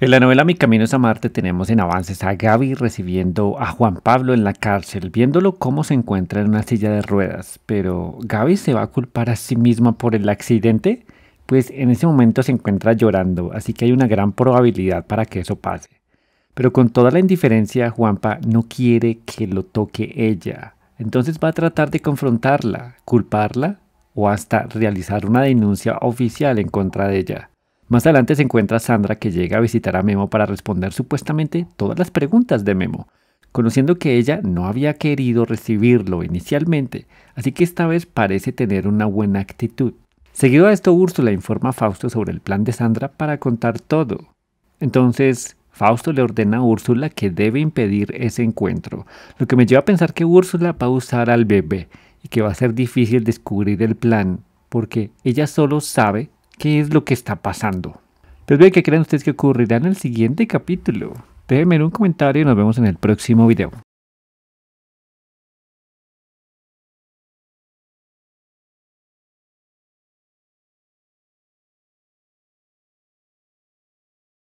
En la novela Mi Camino es a Marte tenemos en avances a Gaby recibiendo a Juan Pablo en la cárcel, viéndolo cómo se encuentra en una silla de ruedas. Pero Gaby se va a culpar a sí misma por el accidente, pues en ese momento se encuentra llorando, así que hay una gran probabilidad para que eso pase. Pero con toda la indiferencia, Juanpa no quiere que lo toque ella. Entonces va a tratar de confrontarla, culparla o hasta realizar una denuncia oficial en contra de ella. Más adelante se encuentra Sandra que llega a visitar a Memo para responder supuestamente todas las preguntas de Memo, conociendo que ella no había querido recibirlo inicialmente, así que esta vez parece tener una buena actitud. Seguido a esto, Úrsula informa a Fausto sobre el plan de Sandra para contar todo. Entonces, Fausto le ordena a Úrsula que debe impedir ese encuentro, lo que me lleva a pensar que Úrsula va a usar al bebé y que va a ser difícil descubrir el plan, porque ella solo sabe qué es lo que está pasando. Pues ve qué creen ustedes que ocurrirá en el siguiente capítulo. Déjenme un comentario y nos vemos en el próximo video.